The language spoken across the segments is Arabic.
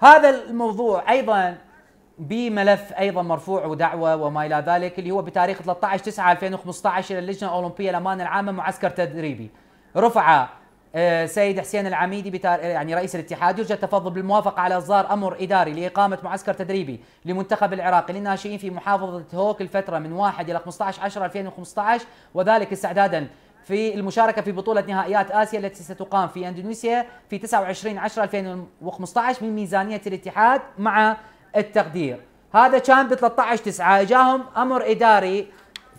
هذا الموضوع ايضا بملف ايضا مرفوع ودعوه وما الى ذلك اللي هو بتاريخ 13 9 2015 الى اللجنه الاولمبيه الامانه العامه معسكر تدريبي رفع آه، سيد حسين العميدي آه، يعني رئيس الاتحاد يرجى التفضل بالموافقه على اصدار امر اداري لاقامه معسكر تدريبي لمنتخب العراق للناشئين في محافظه هوك الفتره من 1 الى 15 10 2015 وذلك استعدادا في المشاركة في بطولة نهائيات آسيا التي ستقام في أندونيسيا في 29 10 2015 من ميزانية الاتحاد مع التقدير هذا كان ب 13 9 جاهم أمر إداري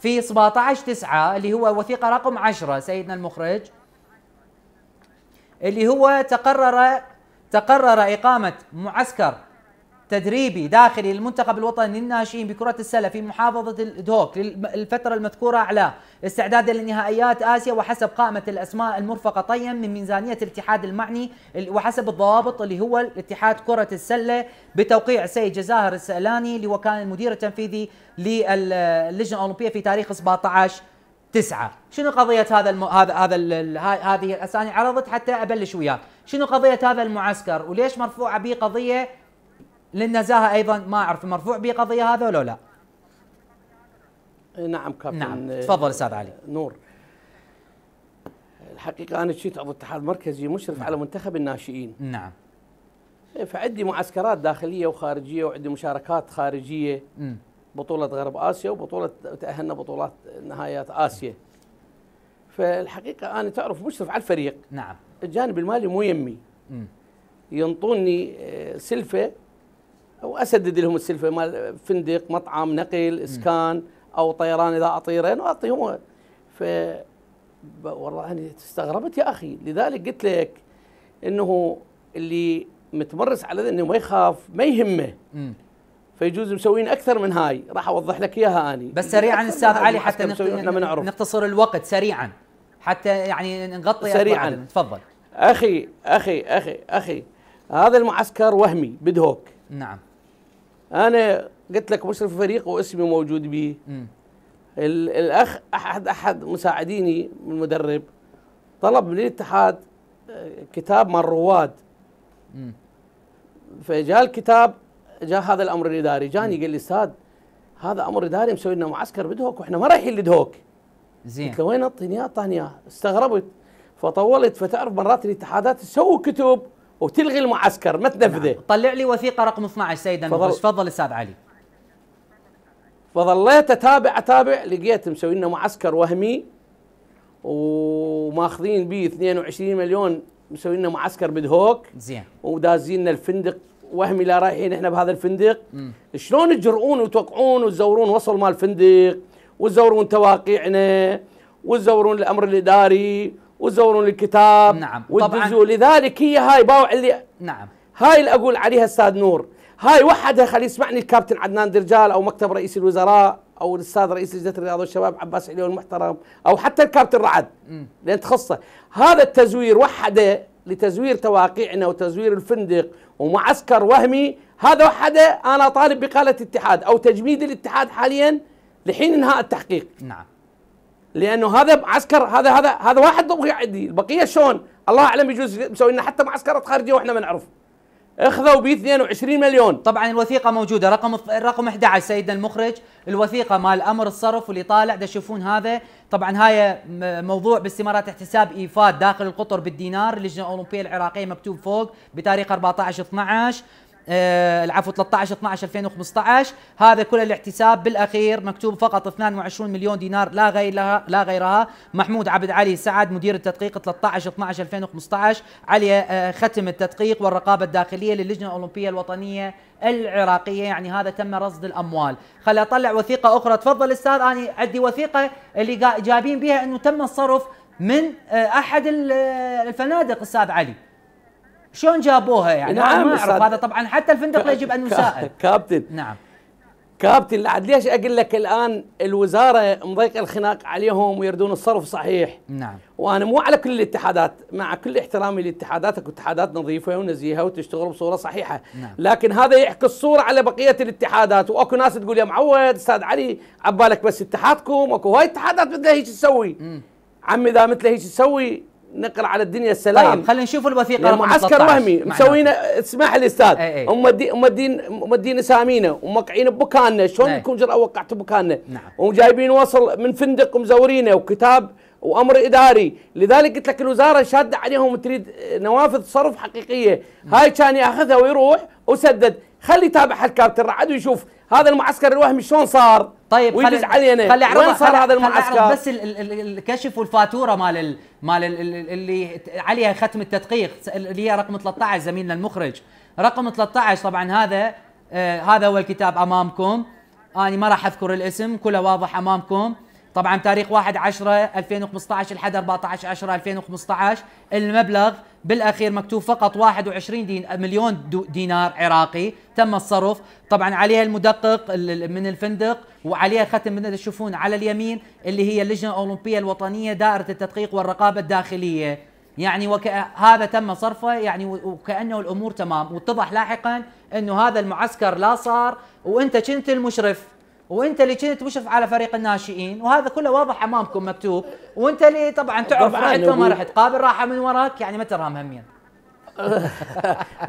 في 17 9 اللي هو وثيقة رقم 10 سيدنا المخرج اللي هو تقرر تقرر إقامة معسكر تدريبي داخلي للمنتخب الوطني للناشئين بكرة السلة في محافظة الدهوك للفترة المذكورة على استعدادا لنهائيات آسيا وحسب قائمة الأسماء المرفقة طيا من ميزانية الاتحاد المعني وحسب الضوابط اللي هو الاتحاد كرة السلة بتوقيع سيد جزاهر السألاني اللي هو كان المدير التنفيذي للجنة الأولمبية في تاريخ 17 تسعة شنو قضية هذا الم... هذا هذا ال... هذه الأساني عرضت حتى أبلش وياك شنو قضية هذا المعسكر وليش مرفوعة به قضية للنزاهه ايضا ما اعرف مرفوع به قضيه هذا ولا لا؟ إيه، نعم كابتن نعم تفضل استاذ علي نور الحقيقه انا كنت عضو الاتحاد المركزي مشرف نعم. على منتخب الناشئين نعم إيه، فعندي معسكرات داخليه وخارجيه وعندي مشاركات خارجيه م. بطوله غرب اسيا وبطوله تاهلنا بطولات نهايات اسيا فالحقيقه انا تعرف مشرف على الفريق نعم الجانب المالي مو يمي ينطوني إيه، سلفه واسدد لهم السلفه مال فندق مطعم نقل اسكان او طيران اذا اطيرين واعطيهم ف والله انا استغربت يا اخي لذلك قلت لك انه اللي متمرس على انه ما يخاف ما يهمه فيجوز مسوين اكثر من هاي راح اوضح لك اياها اني بس سريعا استاذ علي حتى نختصر الوقت سريعا حتى يعني نغطي سريعا تفضل اخي اخي اخي اخي هذا المعسكر وهمي بدهوك نعم انا قلت لك مشرف فريق واسمي موجود به الاخ احد احد مساعديني من المدرب طلب من الاتحاد آه، كتاب من رواد فجاء الكتاب جاء هذا الامر الاداري جاني قال لي استاذ هذا امر اداري مسوي لنا معسكر بدهوك واحنا ما رايحين لدهوك زين قلت له وين اعطيني اياه استغربت فطولت فتعرف مرات الاتحادات تسوي كتب وتلغي المعسكر ما تنفذه نعم. طلع لي وثيقه رقم 12 سيد المخرج تفضل استاذ علي فظليت اتابع اتابع لقيت مسوي لنا معسكر وهمي وماخذين به 22 مليون مسوي لنا معسكر بدهوك زين ودازين الفندق وهمي لا رايحين احنا بهذا الفندق مم. شلون تجرؤون وتوقعون وتزورون وصل مال الفندق وتزورون تواقيعنا وتزورون الامر الاداري وزورون الكتاب نعم طبعا لذلك هي هاي باوع اللي نعم هاي اللي اقول عليها استاذ نور هاي وحدها خلي يسمعني الكابتن عدنان درجال او مكتب رئيس الوزراء او الاستاذ رئيس لجنه الرياضه والشباب عباس عليون المحترم او حتى الكابتن رعد لان تخصه هذا التزوير وحده لتزوير تواقيعنا وتزوير الفندق ومعسكر وهمي هذا وحده انا طالب بقاله اتحاد او تجميد الاتحاد حاليا لحين انهاء التحقيق نعم لانه هذا معسكر هذا هذا هذا واحد عندي البقيه شلون؟ الله اعلم يجوز مسوي لنا حتى معسكرات خارجيه واحنا ما نعرف. اخذوا بي 22 مليون طبعا الوثيقه موجوده رقم رقم 11 سيدنا المخرج الوثيقه مال امر الصرف واللي طالع تشوفون هذا طبعا هاي موضوع باستمارات احتساب ايفاد داخل القطر بالدينار اللجنه الاولمبيه العراقيه مكتوب فوق بتاريخ 14 12 آه، العفو 13 12 2015 هذا كل الاحتساب بالاخير مكتوب فقط 22 مليون دينار لا غير لها لا غيرها محمود عبد علي سعد مدير التدقيق 13 12 2015 علي آه، ختم التدقيق والرقابه الداخليه للجنه الاولمبيه الوطنيه العراقيه يعني هذا تم رصد الاموال خلي اطلع وثيقه اخرى تفضل استاذ انا عندي وثيقه اللي جايبين بها انه تم الصرف من آه، احد الفنادق استاذ علي شلون جابوها يعني نعم انا ما اعرف هذا طبعا حتى الفندق يجب ان نسائل كابتن نعم كابتن لعد ليش اقول لك الان الوزاره مضيق الخناق عليهم ويردون الصرف صحيح نعم وانا مو على كل الاتحادات مع كل احترامي لاتحاداتك واتحادات نظيفه ونزيهه وتشتغل بصوره صحيحه نعم. لكن هذا يحكي الصوره على بقيه الاتحادات واكو ناس تقول يا معود استاذ علي عبالك بس اتحادكم اكو هاي اتحادات مثل هيك تسوي عمي اذا مثل هيك تسوي نقل على الدنيا السلام طيب خلينا نشوف الوثيقه رقم معسكر وهمي مسوينا اسمح لي استاذ هم إيه، إيه. مودين مودين اسامينا وموقعين بمكاننا شلون نعم. يكون جرأه وقعت بمكاننا نعم. وجايبين وصل من فندق ومزورينه وكتاب وامر اداري لذلك قلت لك الوزاره شاده عليهم تريد نوافذ صرف حقيقيه هاي كان ياخذها ويروح وسدد خلي يتابع هالكابتن رعد ويشوف هذا المعسكر الوهمي شلون صار طيب ويجلس علينا خلي وين صار هذا المعسكر بس الكشف والفاتوره مال ال مال ال اللي عليها ختم التدقيق اللي هي رقم 13 زميلنا المخرج رقم 13 طبعا هذا آه هذا هو الكتاب امامكم انا ما راح اذكر الاسم كله واضح امامكم طبعا تاريخ 1 10 2015 لحد 14 10 2015 المبلغ بالاخير مكتوب فقط 21 دين مليون دينار عراقي تم الصرف طبعا عليها المدقق من الفندق وعليها ختم من تشوفون على اليمين اللي هي اللجنه الاولمبيه الوطنيه دائره التدقيق والرقابه الداخليه يعني وك... هذا تم صرفه يعني وكانه الامور تمام واتضح لاحقا انه هذا المعسكر لا صار وانت كنت المشرف وانت اللي كنت مشرف على فريق الناشئين وهذا كله واضح امامكم مكتوب وانت اللي طبعا تعرف رحت وما رحت قابل راحه من وراك يعني ما ترهم همين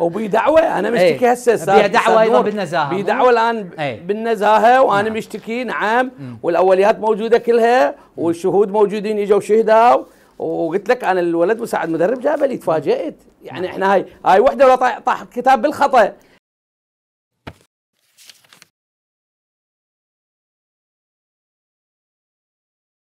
وبي دعوه انا مشتكي إيه. هسه بي دعوه ايضا بالنزاهه بي دعوه الان ايه؟ بالنزاهه وانا نعم. مشتكي نعم مم. والاوليات موجوده كلها والشهود موجودين اجوا شهدوا وقلت لك انا الولد مساعد مدرب جابه لي تفاجئت يعني احنا هاي هاي وحده طاح كتاب بالخطا